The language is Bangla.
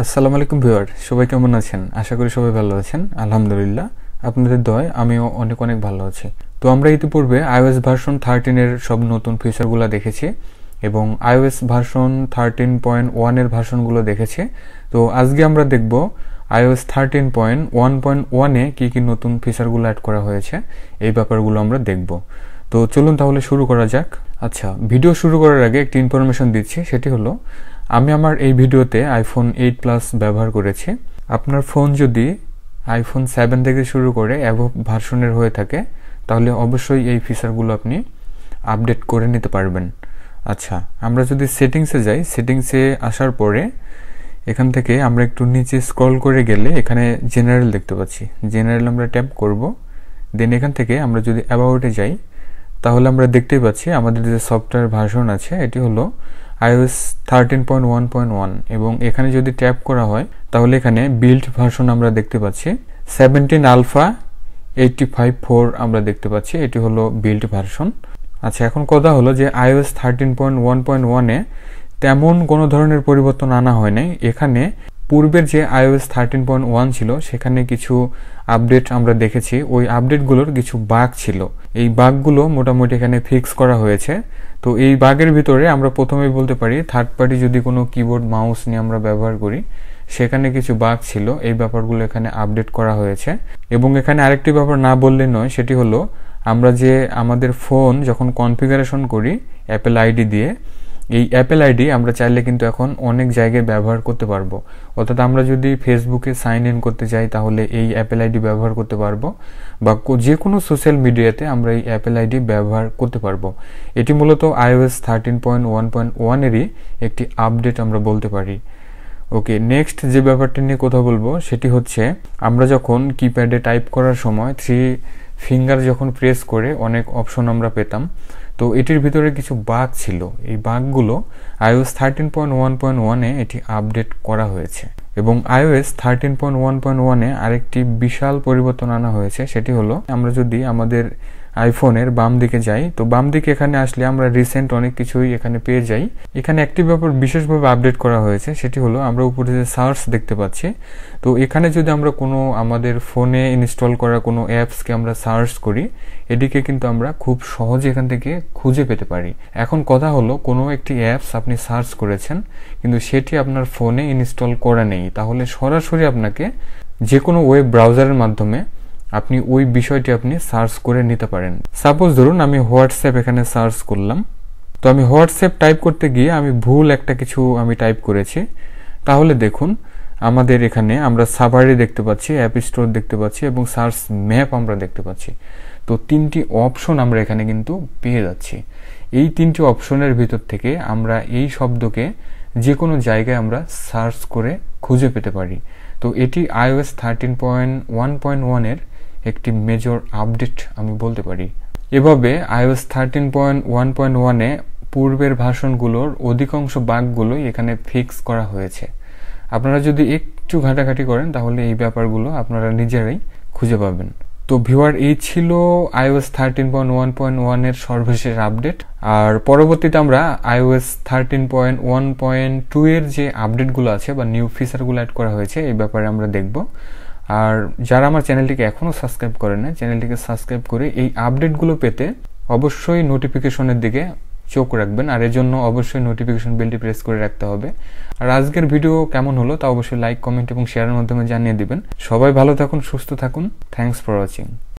আসসালামু আলাইকুম ভিউয়ার সবাই কেমন আছেন আশা করি সবাই ভালো আছেন আলহামদুলিল্লাহ আপনাদের দয় আমিও অনেক অনেক ভালো আছি তো আমরা ইতিপূর্বে আইওএস ভার্সন থার্টিনের সব নতুন ফিচারগুলো দেখেছি এবং আইওএস ভার্সন থার্টিন পয়েন্ট ওয়ানের ভার্সনগুলো দেখেছি তো আজকে আমরা দেখব iOS thirteen point one point ওয়ানে কী কী নতুন ফিচারগুলো অ্যাড করা হয়েছে এই ব্যাপারগুলো আমরা দেখব তো চলুন তাহলে শুরু করা যাক আচ্ছা ভিডিও শুরু করার আগে একটি ইনফরমেশন দিচ্ছি সেটি হলো আমি আমার এই ভিডিওতে আইফোন এইট প্লাস ব্যবহার করেছি আপনার ফোন যদি আইফোন সেভেন থেকে শুরু করে অ্যাভো ভার্সনের হয়ে থাকে তাহলে অবশ্যই এই ফিচারগুলো আপনি আপডেট করে নিতে পারবেন আচ্ছা আমরা যদি সেটিংসে যাই সেটিংসে আসার পরে এখান থেকে আমরা একটু নিচে স্ক্রল করে গেলে এখানে জেনারেল দেখতে পাচ্ছি জেনারেল আমরা ট্যাপ করব দেন এখান থেকে আমরা যদি অ্যাবাউটে যাই তাহলে আমরা দেখতেই পাচ্ছি আমাদের যে সফটওয়্যার ভার্সন আছে এটি হলো iOS thirteen point one point one এবং এখানে যদি ট্যাপ করা হয় তাহলে এখানে বিল্ড ভার্সন আমরা দেখতে পাচ্ছি seventeen alpha eighty five four আমরা দেখতে পাচ্ছি এটি হলো বিল্ড ভার্সন আচ্ছা এখন কথা হলো যে iOS thirteen point one point ওয়ানে তেমন কোনো ধরনের পরিবর্তন আনা হয় নাই এখানে পূর্বের যে আইওএস থার্টিন পয়েন্ট ওয়ান ছিল সেখানে কিছু আপডেট আমরা দেখেছি ওই আপডেটগুলোর কিছু বাঘ ছিল এই বাঘগুলো মোটামুটি এখানে ফিক্স করা হয়েছে তো এই বাঘের ভিতরে আমরা প্রথমেই বলতে পারি থার্ড পার্টি যদি কোনো কিবোর্ড মাউস নিয়ে আমরা ব্যবহার করি সেখানে কিছু বাঘ ছিল এই ব্যাপারগুলো এখানে আপডেট করা হয়েছে এবং এখানে আরেকটি ব্যাপার না বললে নয় সেটি হলো আমরা যে আমাদের ফোন যখন কনফিগারেশন করি অ্যাপেল আইডি দিয়ে এই অ্যাপেল আইডি আমরা চাইলে কিন্তু এখন অনেক জায়গায় ব্যবহার করতে পারবো অর্থাৎ আমরা যদি ফেসবুকে সাইন ইন করতে চাই তাহলে এই অ্যাপেল আইডি ব্যবহার করতে পারবো বা যে কোনো সোশ্যাল মিডিয়াতে আমরা এই অ্যাপেল আইডি ব্যবহার করতে পারবো এটি মূলত iOS thirteen point one point ওয়ানেরই একটি আপডেট আমরা বলতে পারি ওকে নেক্সট যে ব্যাপারটি নিয়ে কথা বলবো সেটি হচ্ছে আমরা যখন কিপ্যাডে টাইপ করার সময় থ্রি ফিঙ্গার যখন প্রেস করে অনেক অপশন আমরা পেতাম তো এটির ভিতরে কিছু বাঘ ছিল এই বাঘগুলো iOS thirteen point one point ওয়ানে এটি আপডেট করা হয়েছে এবং iOS thirteen point one point ওয়ানে আরেকটি বিশাল পরিবর্তন আনা হয়েছে সেটি হলো আমরা যদি আমাদের আইফোনের বাম দিকে যাই তো বাম দিকে এখানে আসলে আমরা রিসেন্ট অনেক কিছুই এখানে পেয়ে যাই এখানে একটি ব্যাপার বিশেষভাবে আপডেট করা হয়েছে সেটি হলো আমরা উপরে যে সার্চ দেখতে পাচ্ছি তো এখানে যদি আমরা কোনো আমাদের ফোনে ইনস্টল করা কোনো অ্যাপসকে আমরা সার্চ করি এটিকে কিন্তু আমরা খুব সহজে এখান থেকে খুঁজে পেতে পারি এখন কথা হলো কোনো একটি অ্যাপস আপনি সার্চ করেছেন কিন্তু সেটি আপনার ফোনে ইনস্টল করা নেই তাহলে সরাসরি আপনাকে যে কোনো ওয়েব ব্রাউজারের মাধ্যমে আপনি ওই বিষয়টি আপনি সার্চ করে নিতে পারেন সাপোজ ধরুন আমি হোয়াটসঅ্যাপ এখানে সার্চ করলাম তো আমি হোয়াটসঅ্যাপ টাইপ করতে গিয়ে আমি ভুল একটা কিছু আমি টাইপ করেছি তাহলে দেখুন আমাদের এখানে আমরা সাভারি দেখতে পাচ্ছি অ্যাপ স্টোর দেখতে পাচ্ছি এবং সার্চ ম্যাপ আমরা দেখতে পাচ্ছি তো তিনটি অপশন আমরা এখানে কিন্তু পেয়ে যাচ্ছি এই তিনটি অপশনের ভিতর থেকে আমরা এই শব্দকে যে কোনো জায়গায় আমরা সার্চ করে খুঁজে পেতে পারি তো এটি iOS thirteen point one point ওয়ানের একটি মেজর আপডেট আমি বলতে পারি এভাবে iOS thirteen point one point ওয়ানে পূর্বের ভাষণগুলোর অধিকাংশ বাঘগুলোই এখানে ফিক্স করা হয়েছে আপনারা যদি একটু ঘাটাঘাটি করেন তাহলে এই ব্যাপারগুলো আপনারা নিজেরাই খুঁজে পাবেন তো ভিওয়ার এই ছিল iOS thirteen point one point ওয়ানের সর্বশেষ আপডেট আর পরবর্তীতে আমরা iOS thirteen point one point two এর যে আপডেটগুলো আছে বা নিউ ফিচারগুলো অ্যাড করা হয়েছে এই ব্যাপারে আমরা দেখব আর যারা আমার চ্যানেলটিকে এখনও সাবস্ক্রাইব করেন না চ্যানেলটিকে সাবস্ক্রাইব করে এই আপডেটগুলো পেতে অবশ্যই নোটিফিকেশনের দিকে চোখ রাখবেন আর এর জন্য অবশ্যই নোটিফিকেশন বেলটি প্রেস করে রাখতে হবে আর আজকের ভিডিও কেমন হলো তা অবশ্যই লাইক কমেন্ট এবং শেয়ারের মাধ্যমে জানিয়ে দিবেন সবাই ভালো থাকুন সুস্থ থাকুন থ্যাংকস ফর ওয়াচিং